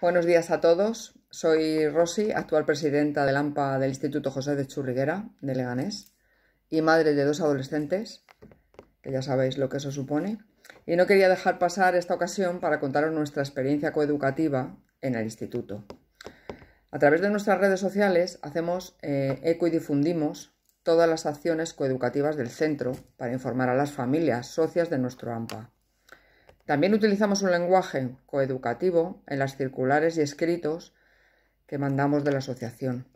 Buenos días a todos. Soy Rosy, actual presidenta del AMPA del Instituto José de Churriguera de Leganés y madre de dos adolescentes, que ya sabéis lo que eso supone. Y no quería dejar pasar esta ocasión para contaros nuestra experiencia coeducativa en el instituto. A través de nuestras redes sociales hacemos eh, eco y difundimos todas las acciones coeducativas del centro para informar a las familias socias de nuestro AMPA. También utilizamos un lenguaje coeducativo en las circulares y escritos que mandamos de la asociación.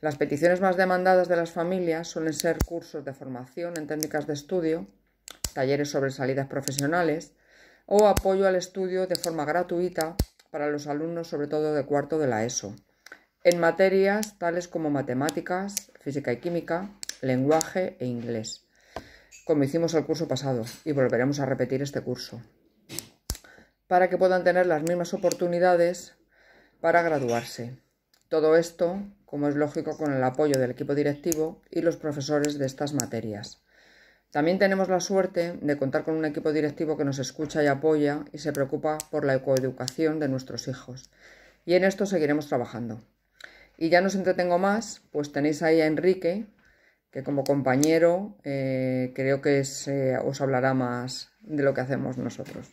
Las peticiones más demandadas de las familias suelen ser cursos de formación en técnicas de estudio, talleres sobre salidas profesionales o apoyo al estudio de forma gratuita para los alumnos, sobre todo de cuarto de la ESO, en materias tales como matemáticas, física y química, lenguaje e inglés, como hicimos el curso pasado y volveremos a repetir este curso para que puedan tener las mismas oportunidades para graduarse. Todo esto, como es lógico, con el apoyo del equipo directivo y los profesores de estas materias. También tenemos la suerte de contar con un equipo directivo que nos escucha y apoya y se preocupa por la ecoeducación de nuestros hijos. Y en esto seguiremos trabajando. Y ya no os entretengo más, pues tenéis ahí a Enrique, que como compañero eh, creo que os hablará más de lo que hacemos nosotros.